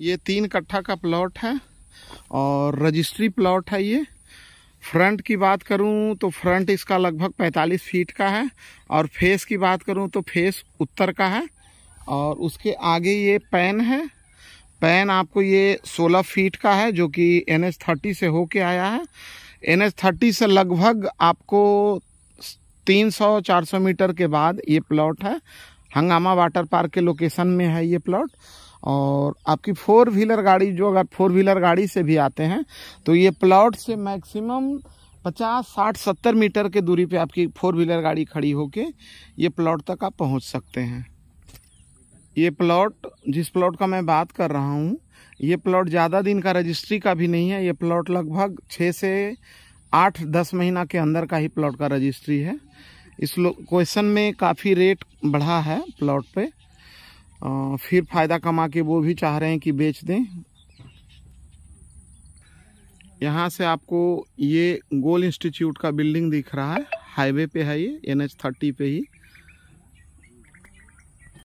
ये तीन कट्ठा का प्लॉट है और रजिस्ट्री प्लॉट है ये फ्रंट की बात करूं तो फ्रंट इसका लगभग 45 फीट का है और फेस की बात करूं तो फेस उत्तर का है और उसके आगे ये पैन है पैन आपको ये 16 फीट का है जो कि एन एच थर्टी से होके आया है एन एच थर्टी से लगभग आपको 300-400 मीटर के बाद ये प्लॉट है हंगामा वाटर पार्क के लोकेशन में है ये प्लॉट और आपकी फोर व्हीलर गाड़ी जो अगर फोर व्हीलर गाड़ी से भी आते हैं तो ये प्लॉट से मैक्सिमम पचास साठ सत्तर मीटर के दूरी पे आपकी फोर व्हीलर गाड़ी खड़ी होके ये प्लॉट तक आप पहुंच सकते हैं ये प्लॉट जिस प्लॉट का मैं बात कर रहा हूँ ये प्लॉट ज़्यादा दिन का रजिस्ट्री का भी नहीं है ये प्लॉट लगभग छः से आठ दस महीना के अंदर का ही प्लॉट का रजिस्ट्री है इस क्वेश्चन में काफ़ी रेट बढ़ा है प्लॉट पर फिर फायदा कमा के वो भी चाह रहे हैं कि बेच दें यहाँ से आपको ये गोल इंस्टीट्यूट का बिल्डिंग दिख रहा है हाईवे पे है ये एन एच थर्टी पे ही